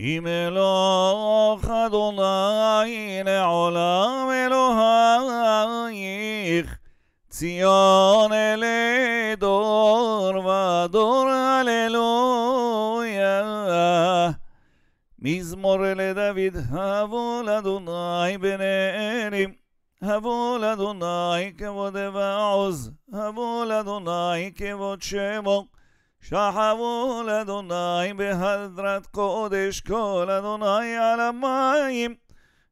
אם אלוך אדוני לעולם אלוהיך, ציון לדור ודור הללויה. מזמור לדוד, הבו לאדוני בנערים, הבו לאדוני כבוד ועוז, הבו לאדוני כבוד שמו. שחבו לאדוני בהדרת קודש כל אדוני על המים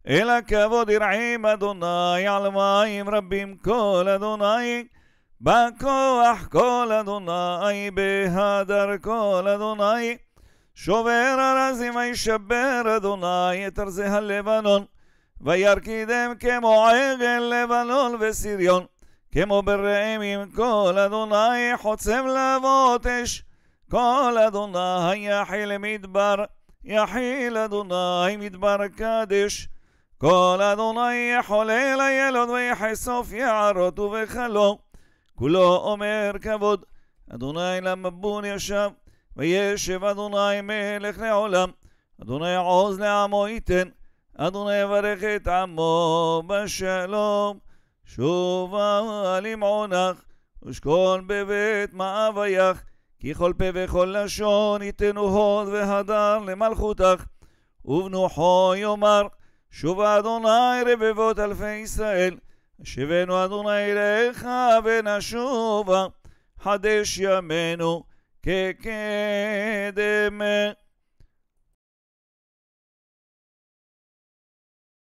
אל הכבוד ירעים אדוני על מים רבים כל אדוני בכוח כל אדוני בהדר כל אדוני שובר ארזים וישבר אדוני את ארזי הלבנון וירקידם כמו עגל לבנון וסריון כמו ברעמים כל אדוני חוצב להבות אש, כל אדוני יחיל מדבר, יחיל אדוני מדבר קדש. כל אדוני יחולל הילוד ויחשוף יערות ובכלו. כולו אומר כבוד, אדוני למבון ישב, וישב אדוני מלך לעולם. אדוני עוז לעמו ייתן, אדוני יברך את עמו בשלום. שוב שובה עונך, ושכון בבית מאוויך, כי כל פה וכל לשון יתנו הוד והדר למלכותך. ובנוחו יאמר, שוב אדוני רבבות אלפי ישראל, השבנו אדוני אליך ונשובה, חדש ימינו כקדמה.